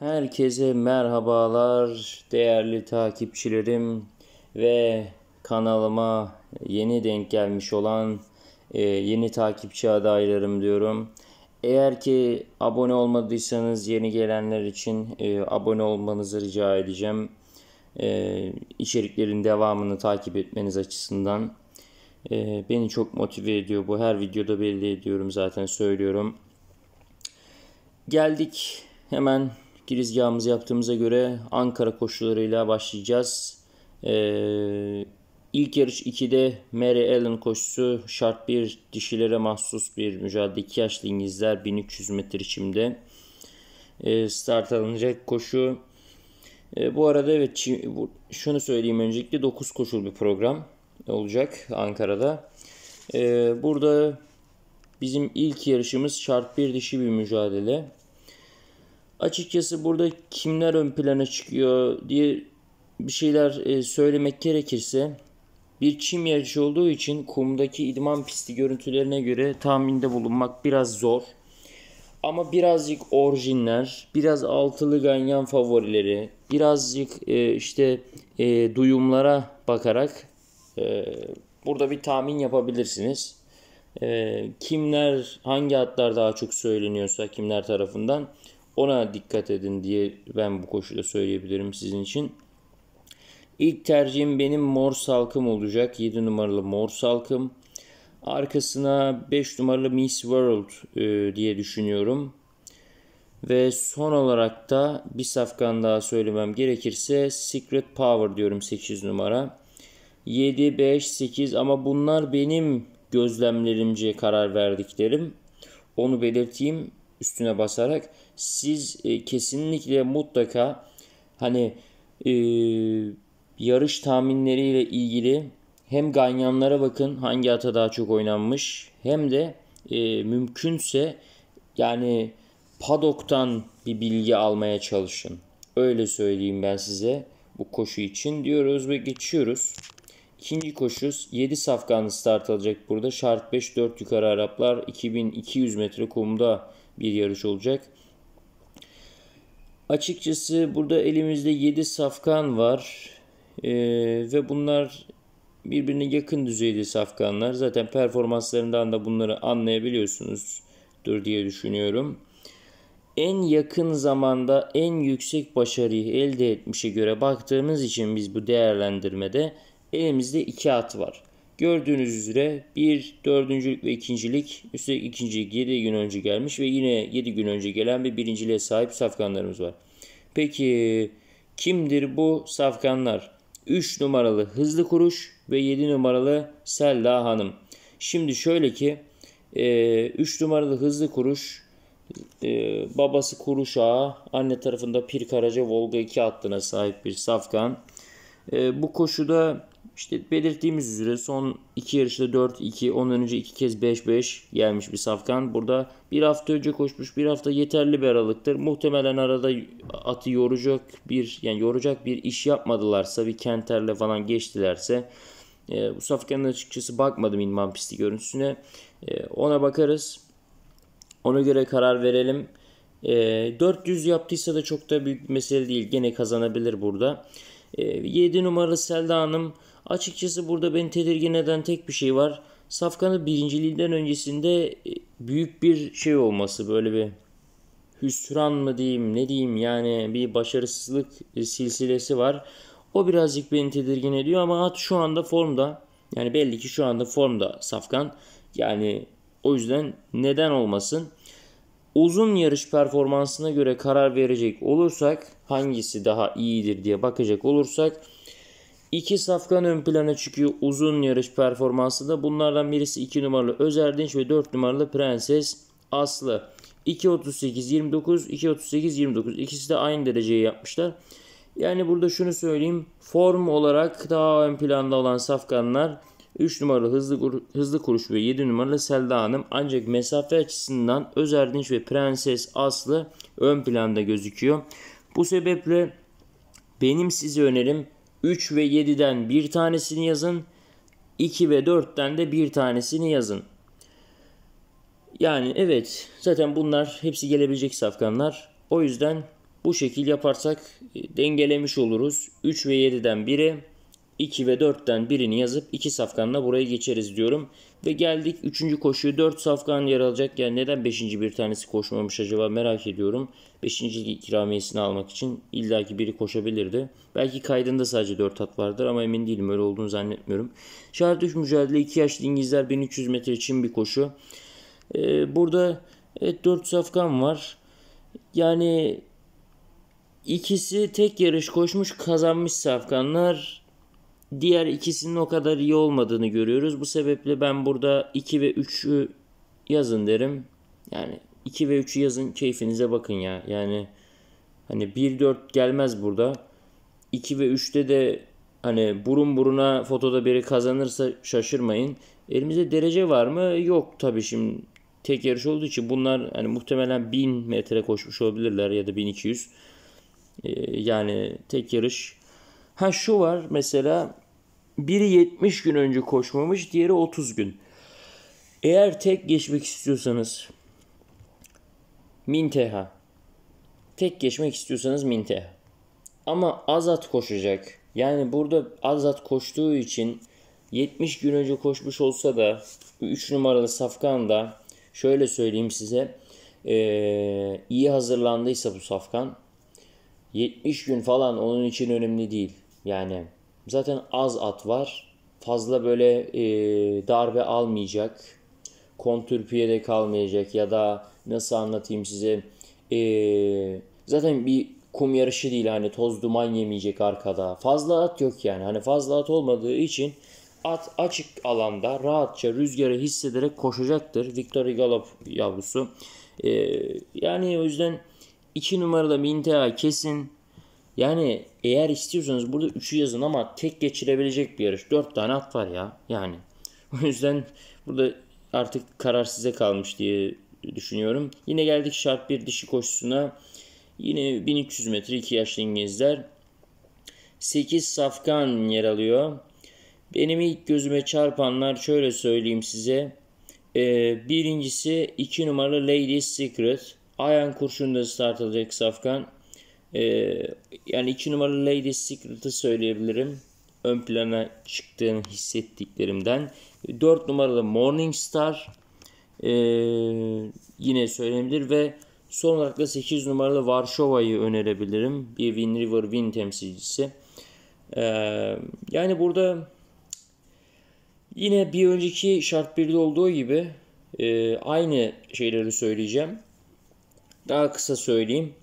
Herkese merhabalar değerli takipçilerim ve kanalıma yeni denk gelmiş olan e, yeni takipçi adaylarım diyorum. Eğer ki abone olmadıysanız yeni gelenler için e, abone olmanızı rica edeceğim. E, içeriklerin devamını takip etmeniz açısından e, beni çok motive ediyor. Bu her videoda belli ediyorum zaten söylüyorum. Geldik hemen girizgahımızı yaptığımıza göre Ankara koşularıyla başlayacağız. Ee, ilk yarış 2'de Mary Ellen koşusu şart bir dişilere mahsus bir mücadele 2 yaşlı İngilizler 1300 metre içimde ee, start alınacak koşu. Ee, bu arada evet şunu söyleyeyim öncelikle 9 koşul bir program olacak Ankara'da. Ee, burada bizim ilk yarışımız şart bir dişi bir mücadele. Açıkçası burada kimler ön plana çıkıyor diye bir şeyler e, söylemek gerekirse bir çim yarışı olduğu için kumdaki idman pisti görüntülerine göre tahminde bulunmak biraz zor. Ama birazcık orijinler, biraz altılı ganyan favorileri, birazcık e, işte e, duyumlara bakarak burada bir tahmin yapabilirsiniz. kimler, hangi atlar daha çok söyleniyorsa kimler tarafından ona dikkat edin diye ben bu koşuda söyleyebilirim sizin için. İlk tercihim benim mor salkım olacak. 7 numaralı mor salkım. Arkasına 5 numaralı Miss World e, diye düşünüyorum. Ve son olarak da bir safkan daha söylemem gerekirse Secret Power diyorum 8 numara. 7, 5, 8 ama bunlar benim gözlemlerimce karar verdiklerim. Onu belirteyim üstüne basarak siz e, kesinlikle mutlaka hani e, yarış tahminleriyle ilgili hem ganyanlara bakın hangi ata daha çok oynanmış hem de e, mümkünse yani padoktan bir bilgi almaya çalışın. Öyle söyleyeyim ben size bu koşu için diyoruz ve geçiyoruz. İkinci koşu 7 safkanlı start alacak burada. Şart 5 4 yukarı Araplar 2200 metre kumda bir yarış olacak. Açıkçası burada elimizde 7 safkan var ee, ve bunlar birbirine yakın düzeyde safkanlar. Zaten performanslarından da bunları anlayabiliyorsunuzdur diye düşünüyorum. En yakın zamanda en yüksek başarıyı elde etmişe göre baktığımız için biz bu değerlendirmede elimizde 2 at var. Gördüğünüz üzere bir dördüncülük ve ikincilik, üstelik ikinci 7 gün önce gelmiş ve yine 7 gün önce gelen bir birinciliğe sahip safkanlarımız var. Peki kimdir bu safkanlar? 3 numaralı Hızlı Kuruş ve 7 numaralı Sella Hanım. Şimdi şöyle ki 3 e, numaralı Hızlı Kuruş e, babası Kuruş Ağa, anne tarafında Pir Karaca Volga 2 hattına sahip bir safkan. E, bu koşuda işte belirttiğimiz üzere son 2 yarışta 4-2, ondan önce 2 kez 5-5 gelmiş bir safkan. Burada bir hafta önce koşmuş, bir hafta yeterli bir aralıktır. Muhtemelen arada atı yoracak bir yani yoracak bir iş yapmadılarsa, bir kenterle falan geçtilerse e, bu safkanın açıkçası bakmadım inman pisti görüntüsüne. E, ona bakarız. Ona göre karar verelim. E, 400 yaptıysa da çok da büyük bir mesele değil. Gene kazanabilir burada. E, 7 numaralı Selda Hanım Açıkçası burada beni tedirgin eden tek bir şey var. Safkan'ın birinciliğinden öncesinde e, büyük bir şey olması böyle bir hüsran mı diyeyim ne diyeyim yani bir başarısızlık e, silsilesi var. O birazcık beni tedirgin ediyor ama at şu anda formda. Yani belli ki şu anda formda Safkan. Yani o yüzden neden olmasın? Uzun yarış performansına göre karar verecek olursak hangisi daha iyidir diye bakacak olursak İki safkan ön plana çıkıyor uzun yarış performansında. Bunlardan birisi 2 numaralı Özerdinç ve 4 numaralı Prenses Aslı. 2.38-29, 2.38-29 ikisi de aynı dereceyi yapmışlar. Yani burada şunu söyleyeyim. Form olarak daha ön planda olan safkanlar 3 numaralı hızlı, hızlı kuruş ve 7 numaralı Selda Hanım. Ancak mesafe açısından Özerdinç ve Prenses Aslı ön planda gözüküyor. Bu sebeple benim size önerim 3 ve 7'den bir tanesini yazın. 2 ve 4'ten de bir tanesini yazın. Yani evet zaten bunlar hepsi gelebilecek safkanlar. O yüzden bu şekil yaparsak e, dengelemiş oluruz. 3 ve 7'den biri, 2 ve 4'ten birini yazıp 2 safkanla buraya geçeriz diyorum. Ve geldik 3. koşuyu 4 safkan yer alacak. Yani neden 5. bir tanesi koşmamış acaba merak ediyorum. 5. ikramiyesini almak için illaki biri koşabilirdi. Belki kaydında sadece 4 at vardır ama emin değilim öyle olduğunu zannetmiyorum. Şart 3 mücadele 2 yaşlı İngilizler 1300 metre için bir koşu. Ee, burada evet, 4 safkan var. Yani ikisi tek yarış koşmuş kazanmış safkanlar. Diğer ikisinin o kadar iyi olmadığını görüyoruz. Bu sebeple ben burada 2 ve 3'ü yazın derim. Yani 2 ve 3'ü yazın keyfinize bakın ya. Yani hani 1-4 gelmez burada. 2 ve 3'te de hani burun buruna fotoda biri kazanırsa şaşırmayın. Elimizde derece var mı? Yok tabii şimdi tek yarış olduğu için bunlar hani muhtemelen 1000 metre koşmuş olabilirler ya da 1200. Ee, yani tek yarış Ha şu var mesela biri 70 gün önce koşmamış diğeri 30 gün. Eğer tek geçmek istiyorsanız Minteha. Tek geçmek istiyorsanız Minteha. Ama Azat koşacak. Yani burada Azat koştuğu için 70 gün önce koşmuş olsa da 3 numaralı Safkan da şöyle söyleyeyim size ee, iyi hazırlandıysa bu Safkan 70 gün falan onun için önemli değil. Yani zaten az at var. Fazla böyle e, darbe almayacak. Kontürpiyede kalmayacak ya da nasıl anlatayım size. E, zaten bir kum yarışı değil hani toz duman yemeyecek arkada. Fazla at yok yani. Hani fazla at olmadığı için at açık alanda rahatça rüzgarı hissederek koşacaktır. Victory Galop yavrusu. Ee, yani o yüzden 2 numaralı Mintea kesin yani eğer istiyorsanız burada 3'ü yazın ama tek geçirebilecek bir yarış. 4 tane at var ya yani. O yüzden burada artık karar size kalmış diye düşünüyorum. Yine geldik şart bir dişi koşusuna. Yine 1300 metre 2 yaşlı İngilizler. 8 safkan yer alıyor. Benim ilk gözüme çarpanlar şöyle söyleyeyim size. Ee, birincisi 2 numaralı Lady Secret. Ayan kurşunda start alacak safkan. Ee, yani iki numaralı Lady Secret'ı söyleyebilirim. Ön plana çıktığını hissettiklerimden. Dört numaralı Morning Star ee, yine söylenebilir ve son olarak da 8 numaralı Varşova'yı önerebilirim. Bir Win River Win temsilcisi. Ee, yani burada yine bir önceki şart 1'de olduğu gibi e, aynı şeyleri söyleyeceğim. Daha kısa söyleyeyim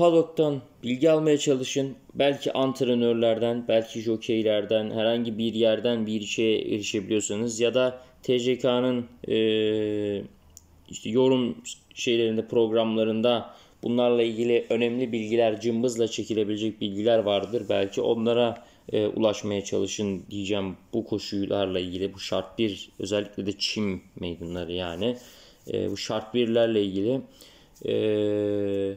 paddock'tan bilgi almaya çalışın. Belki antrenörlerden, belki jokeylerden, herhangi bir yerden bir şeye erişebiliyorsanız ya da TCK'nın e, işte yorum şeylerinde programlarında bunlarla ilgili önemli bilgiler, cımbızla çekilebilecek bilgiler vardır. Belki onlara e, ulaşmaya çalışın diyeceğim bu koşullarla ilgili bu şart bir özellikle de çim meydanları yani e, bu şart birlerle ilgili eee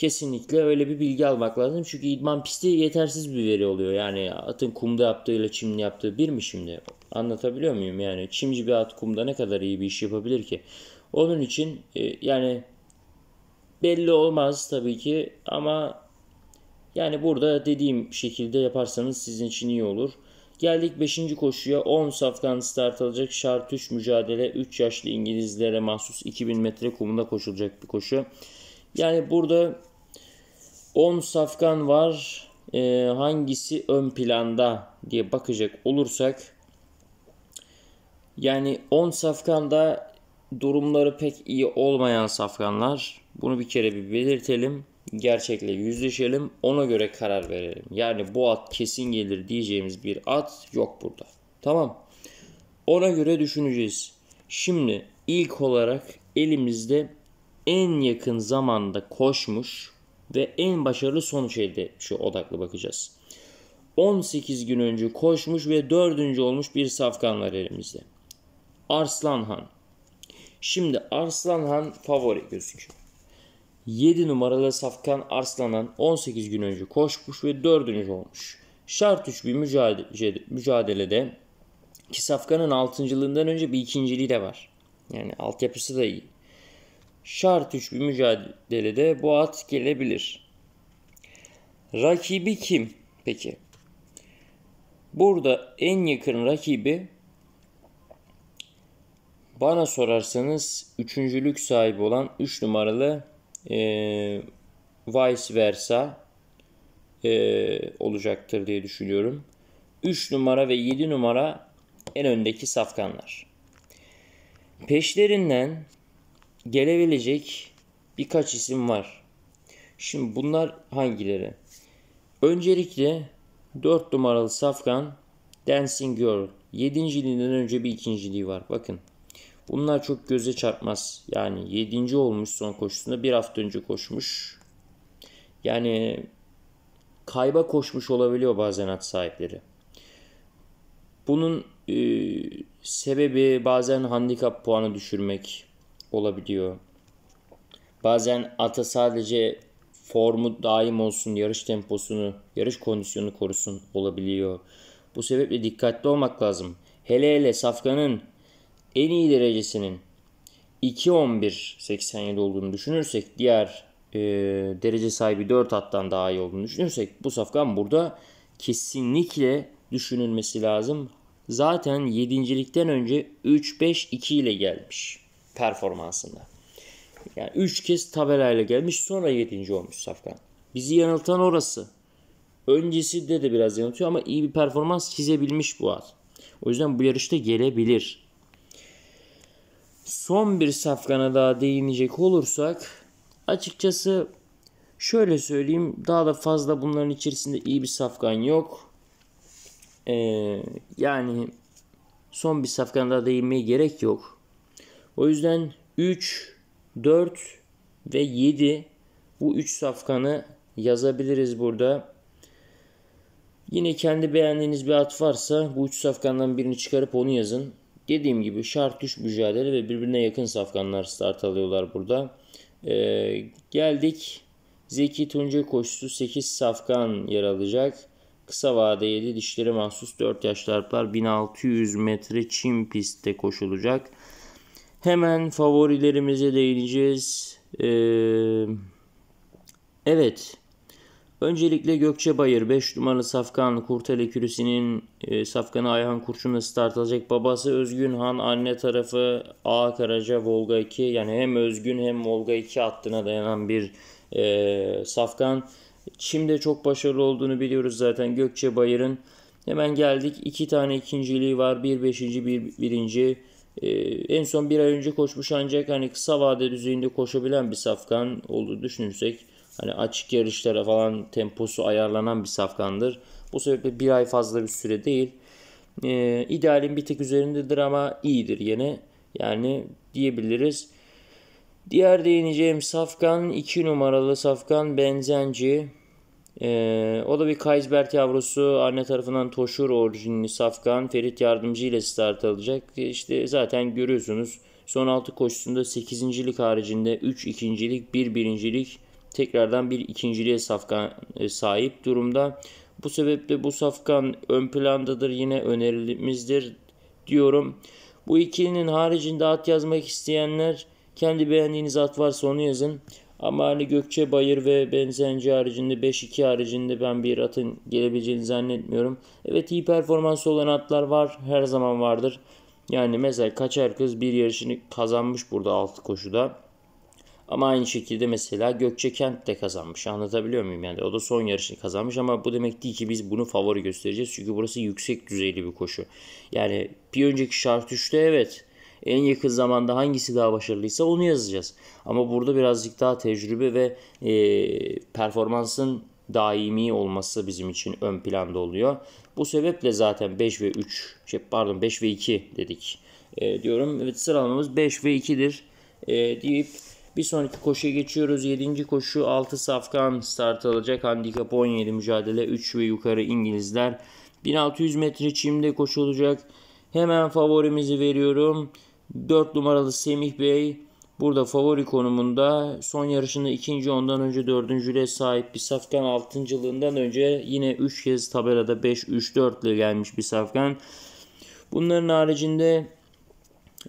kesinlikle öyle bir bilgi almak lazım. Çünkü idman pisti yetersiz bir veri oluyor. Yani atın kumda yaptığıyla çimli yaptığı bir mi şimdi? Anlatabiliyor muyum? Yani çimci bir at kumda ne kadar iyi bir iş yapabilir ki? Onun için e, yani belli olmaz tabii ki ama yani burada dediğim şekilde yaparsanız sizin için iyi olur. Geldik 5. koşuya 10 safkan start alacak şart mücadele 3 yaşlı İngilizlere mahsus 2000 metre kumunda koşulacak bir koşu. Yani burada 10 safkan var. E, hangisi ön planda diye bakacak olursak yani 10 safkanda durumları pek iyi olmayan safkanlar. Bunu bir kere bir belirtelim. Gerçekle yüzleşelim. Ona göre karar verelim. Yani bu at kesin gelir diyeceğimiz bir at yok burada. Tamam. Ona göre düşüneceğiz. Şimdi ilk olarak elimizde en yakın zamanda koşmuş ve en başarılı sonuç elde etmişe odaklı bakacağız. 18 gün önce koşmuş ve 4. olmuş bir safkan var elimizde. Arslanhan. Şimdi Arslanhan favori gözüküyor. 7 numaralı Safkan Arslanhan 18 gün önce koşmuş ve 4. olmuş. Şart 3 bir mücadele, mücadelede ki Safkan'ın 6.lığından önce bir ikinciliği de var. Yani altyapısı da iyi şart üç bir mücadelede bu at gelebilir. Rakibi kim peki? Burada en yakın rakibi bana sorarsanız üçüncülük sahibi olan 3 numaralı e, vice versa e, olacaktır diye düşünüyorum. 3 numara ve 7 numara en öndeki safkanlar. Peşlerinden gelebilecek birkaç isim var. Şimdi bunlar hangileri? Öncelikle 4 numaralı Safkan Dancing Girl. 7. liğinden önce bir ikinciliği var. Bakın. Bunlar çok göze çarpmaz. Yani 7. olmuş son koşusunda. Bir hafta önce koşmuş. Yani kayba koşmuş olabiliyor bazen at sahipleri. Bunun e, sebebi bazen handikap puanı düşürmek olabiliyor. Bazen ata sadece formu daim olsun, yarış temposunu, yarış kondisyonunu korusun olabiliyor. Bu sebeple dikkatli olmak lazım. Hele hele Safkan'ın en iyi derecesinin 2.11.87 olduğunu düşünürsek diğer e, derece sahibi 4 attan daha iyi olduğunu düşünürsek bu Safkan burada kesinlikle düşünülmesi lazım. Zaten 7.likten önce 3-5-2 ile gelmiş performansında. Yani 3 kez tabelayla gelmiş sonra 7. olmuş Safkan. Bizi yanıltan orası. Öncesi de de biraz yanıltıyor ama iyi bir performans çizebilmiş bu at. O yüzden bu yarışta gelebilir. Son bir safkana daha değinecek olursak açıkçası şöyle söyleyeyim daha da fazla bunların içerisinde iyi bir safkan yok. Ee, yani son bir safkana daha değinmeye gerek yok. O yüzden 3, 4 ve 7 bu 3 safkanı yazabiliriz burada. Yine kendi beğendiğiniz bir at varsa bu 3 safkandan birini çıkarıp onu yazın. Dediğim gibi şart düş mücadele ve birbirine yakın safkanlar start alıyorlar burada. Ee, geldik Zeki Tunca koşusu 8 safkan yer alacak. Kısa vade 7 dişleri mahsus 4 yaş larplar 1600 metre çim pistte koşulacak. Hemen favorilerimize değineceğiz. Ee, evet. Öncelikle Gökçe Bayır 5 numaralı Safkan Kurtele Kürüsü'nün e, Safkan'ı Ayhan Kurşun'la start alacak. Babası Özgün Han, anne tarafı A Karaca Volga 2. Yani hem Özgün hem Volga 2 hattına dayanan bir e, Safkan. Çim'de çok başarılı olduğunu biliyoruz zaten Gökçe Bayır'ın. Hemen geldik. 2 tane ikinciliği var. Bir beşinci, bir birinci. Ee, en son bir ay önce koşmuş ancak hani kısa vade düzeyinde koşabilen bir safkan olduğu düşünürsek hani açık yarışlara falan temposu ayarlanan bir safkandır. Bu sebeple bir ay fazla bir süre değil. Ee, idealin bir tek üzerindedir ama iyidir yine. Yani diyebiliriz. Diğer değineceğim safkan 2 numaralı safkan Benzenci. Ee, o da bir Kaysberg yavrusu. Anne tarafından Toşur orijinli Safkan. Ferit Yardımcı ile start alacak. E, işte zaten görüyorsunuz. Son 6 koşusunda 8.lik haricinde 3 ikincilik, 1 birincilik tekrardan bir ikinciliğe safkan e, sahip durumda. Bu sebeple bu safkan ön plandadır yine önerimizdir diyorum. Bu ikilinin haricinde at yazmak isteyenler kendi beğendiğiniz at varsa onu yazın. Ama hani Gökçe Bayır ve Benzenci haricinde 5-2 haricinde ben bir atın gelebileceğini zannetmiyorum. Evet iyi performansı olan atlar var. Her zaman vardır. Yani mesela kaçar kız bir yarışını kazanmış burada altı koşuda. Ama aynı şekilde mesela Gökçe Kent de kazanmış. Anlatabiliyor muyum? Yani o da son yarışını kazanmış ama bu demek değil ki biz bunu favori göstereceğiz. Çünkü burası yüksek düzeyli bir koşu. Yani bir önceki şart 3'te evet en yakın zamanda hangisi daha başarılıysa onu yazacağız. Ama burada birazcık daha tecrübe ve e, performansın daimi olması bizim için ön planda oluyor. Bu sebeple zaten 5 ve 3 şey pardon 5 ve 2 dedik. E, diyorum evet sıralamamız 5 ve 2'dir e, deyip bir sonraki koşuya geçiyoruz. 7. koşu 6 safkan start alacak. Handikap 17 mücadele 3 ve yukarı İngilizler. 1600 metre çimde koşulacak. Hemen favorimizi veriyorum. 4 numaralı Semih Bey burada favori konumunda. Son yarışında ikinci ondan önce dördüncüle sahip bir safkan. Altıncılığından önce yine 3 kez tabelada 5-3-4 ile gelmiş bir safkan. Bunların haricinde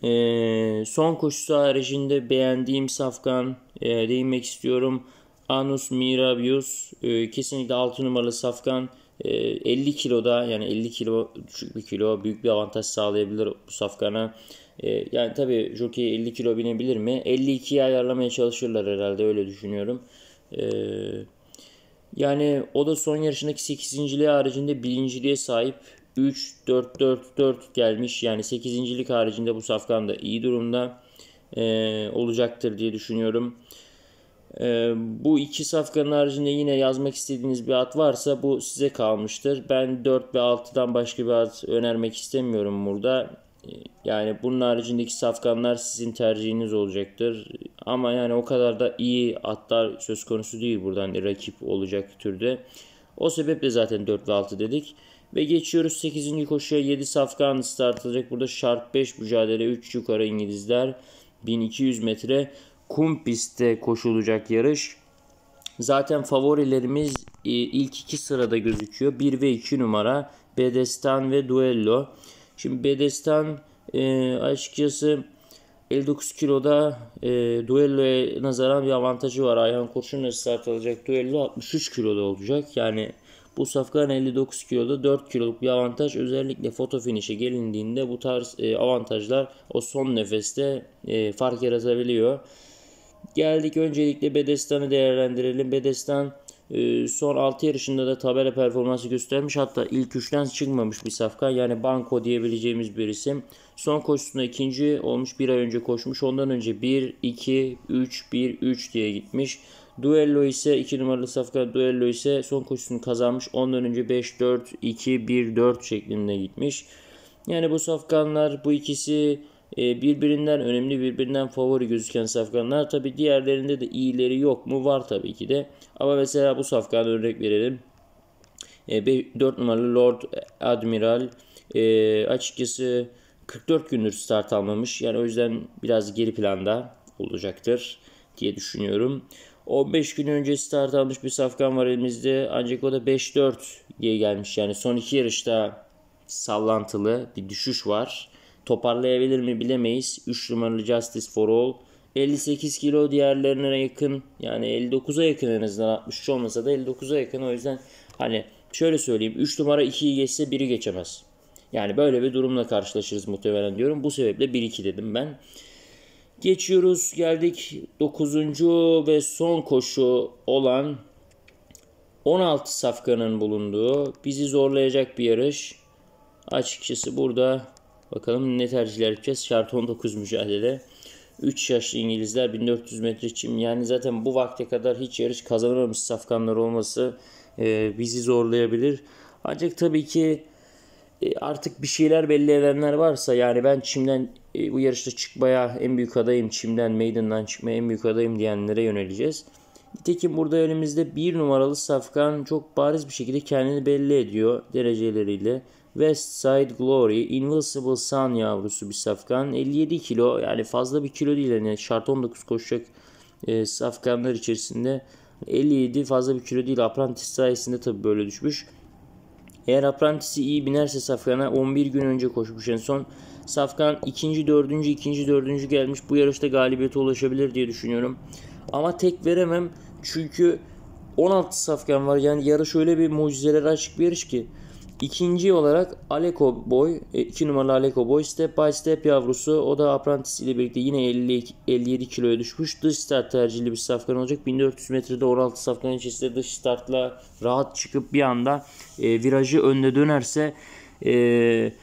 e, son koşusu haricinde beğendiğim safkan e, değinmek istiyorum. Anus Mirabius e, kesinlikle 6 numaralı safkan 50 ee, kiloda yani 50 kilo küçük bir kilo büyük bir avantaj sağlayabilir bu safkana. Ee, yani tabi jockey 50 kilo binebilir mi? 52'yi ayarlamaya çalışırlar herhalde öyle düşünüyorum. Ee, yani o da son yarışındaki 8.liği haricinde 1.liğe sahip 3-4-4-4 gelmiş. Yani 8.lik haricinde bu safkan da iyi durumda olacaktır diye düşünüyorum. Ee, bu iki safkanın haricinde yine yazmak istediğiniz bir at varsa bu size kalmıştır. Ben 4 ve 6'dan başka bir at önermek istemiyorum burada. Ee, yani bunun haricindeki safkanlar sizin tercihiniz olacaktır. Ama yani o kadar da iyi atlar söz konusu değil buradan hani rakip olacak türde. O sebeple zaten 4 ve 6 dedik. Ve geçiyoruz 8. koşuya 7 safkan startılacak. Burada şart 5 mücadele 3 yukarı İngilizler 1200 metre kum pistte koşulacak yarış. Zaten favorilerimiz e, ilk iki sırada gözüküyor. 1 ve 2 numara Bedestan ve Duello. Şimdi Bedestan e, açıkçası 59 kiloda e, Duello'ya nazaran bir avantajı var. Ayhan Kurşun'la start alacak Duello 63 kiloda olacak. Yani bu safkan 59 kiloda 4 kiloluk bir avantaj. Özellikle foto finişe gelindiğinde bu tarz e, avantajlar o son nefeste e, fark yaratabiliyor. Geldik öncelikle Bedestan'ı değerlendirelim. Bedestan e, son 6 yarışında da tabela performansı göstermiş. Hatta ilk üçten çıkmamış bir safka. Yani banco diyebileceğimiz bir isim. Son koşusunda ikinci olmuş. Bir ay önce koşmuş. Ondan önce 1, 2, 3, 1, 3 diye gitmiş. Duello ise 2 numaralı safka Duello ise son koşusunu kazanmış. Ondan önce 5, 4, 2, 1, 4 şeklinde gitmiş. Yani bu safkanlar bu ikisi ee, birbirinden önemli birbirinden favori gözüken safkanlar tabi diğerlerinde de iyileri yok mu var tabii ki de ama mesela bu safkanı örnek verelim 4 ee, numaralı Lord Admiral ee, açıkçası 44 gündür start almamış yani o yüzden biraz geri planda olacaktır diye düşünüyorum. 15 gün önce start almış bir safkan var elimizde ancak o da 5-4 diye gelmiş yani son iki yarışta sallantılı bir düşüş var. Toparlayabilir mi bilemeyiz. 3 numaralı Justice for All. 58 kilo diğerlerine yakın. Yani 59'a yakın en azından 63 olmasa da 59'a yakın. O yüzden hani şöyle söyleyeyim. 3 numara 2'yi geçse 1'i geçemez. Yani böyle bir durumla karşılaşırız muhtemelen diyorum. Bu sebeple 1-2 dedim ben. Geçiyoruz geldik 9. ve son koşu olan 16 safkanın bulunduğu bizi zorlayacak bir yarış. Açıkçası burada Bakalım ne tercihler yapacağız? Şart 19 mücadele. 3 yaşlı İngilizler 1400 metre çim. Yani zaten bu vakte kadar hiç yarış kazanamamış safkanlar olması e, bizi zorlayabilir. Ancak tabii ki e, artık bir şeyler belli edenler varsa yani ben çimden e, bu yarışta çıkmaya en büyük adayım, çimden meydandan çıkmaya en büyük adayım diyenlere yöneleceğiz. Nitekim burada elimizde bir numaralı safkan çok bariz bir şekilde kendini belli ediyor dereceleriyle West Side Glory, Invincible Sun yavrusu bir safkan. 57 kilo yani fazla bir kilo değil. Yani şart 19 koşacak e, safkanlar içerisinde 57 fazla bir kilo değil. Apprentice sayesinde tabi böyle düşmüş. Eğer Apprentice'i iyi binerse Safkan'a 11 gün önce koşmuş en son. Safkan ikinci, dördüncü, ikinci, dördüncü gelmiş. Bu yarışta galibiyete ulaşabilir diye düşünüyorum. Ama tek veremem çünkü 16 safkan var. Yani yarış öyle bir mucizelere açık bir yarış ki. İkinci olarak Aleko Boy, 2 e, numaralı Aleko Boy step by step yavrusu. O da Apprentice ile birlikte yine 50, 57 kiloya düşmüş. Dış start tercihli bir safkan olacak. 1400 metrede 16 safkan içerisinde dış startla rahat çıkıp bir anda e, virajı önde dönerse e,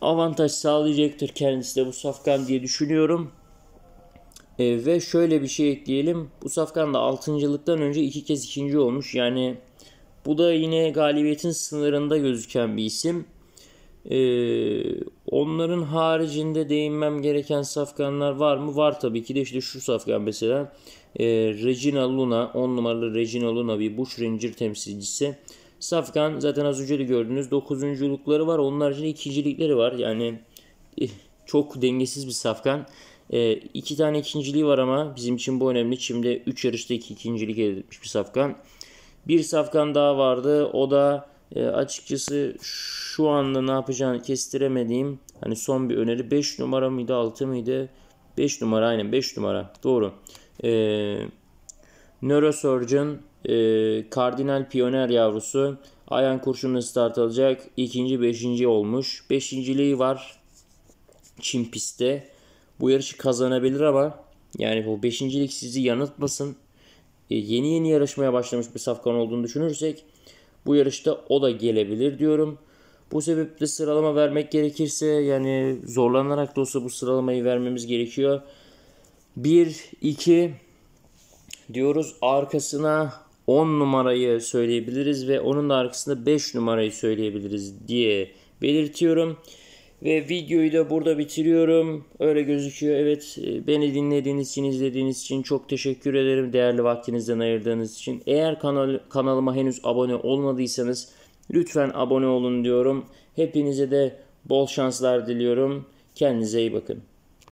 avantaj sağlayacaktır kendisi de bu safkan diye düşünüyorum. E, ve şöyle bir şey ekleyelim. Bu Safkan da 6.lıktan önce iki kez ikinci olmuş. Yani bu da yine galibiyetin sınırında gözüken bir isim. Ee, onların haricinde değinmem gereken safkanlar var mı? Var tabii ki de işte şu safkan mesela e, Regina Luna 10 numaralı Regina Luna bir Bush Ranger temsilcisi. Safkan zaten az önce de gördünüz 9.lukları var onun haricinde ikincilikleri var yani e, çok dengesiz bir safkan. E, iki tane ikinciliği var ama bizim için bu önemli. Şimdi 3 yarışta iki ikincilik elde etmiş bir Safkan. Bir Safkan daha vardı. O da e, açıkçası şu anda ne yapacağını kestiremediğim hani son bir öneri 5 numara mıydı 6 mıydı? 5 numara aynen 5 numara doğru. E, Neurosurgeon e, Kardinal Piyoner yavrusu Ayan kurşunla start alacak. İkinci, beşinci olmuş. Beşinciliği var. Çin pistte bu yarışı kazanabilir ama yani bu beşincilik sizi yanıltmasın. E, yeni yeni yarışmaya başlamış bir safkan olduğunu düşünürsek bu yarışta o da gelebilir diyorum. Bu sebeple sıralama vermek gerekirse yani zorlanarak da olsa bu sıralamayı vermemiz gerekiyor. 1 2 diyoruz arkasına 10 numarayı söyleyebiliriz ve onun da arkasında 5 numarayı söyleyebiliriz diye belirtiyorum. Ve videoyu da burada bitiriyorum. Öyle gözüküyor. Evet e, beni dinlediğiniz için, izlediğiniz için çok teşekkür ederim. Değerli vaktinizden ayırdığınız için. Eğer kanal, kanalıma henüz abone olmadıysanız lütfen abone olun diyorum. Hepinize de bol şanslar diliyorum. Kendinize iyi bakın.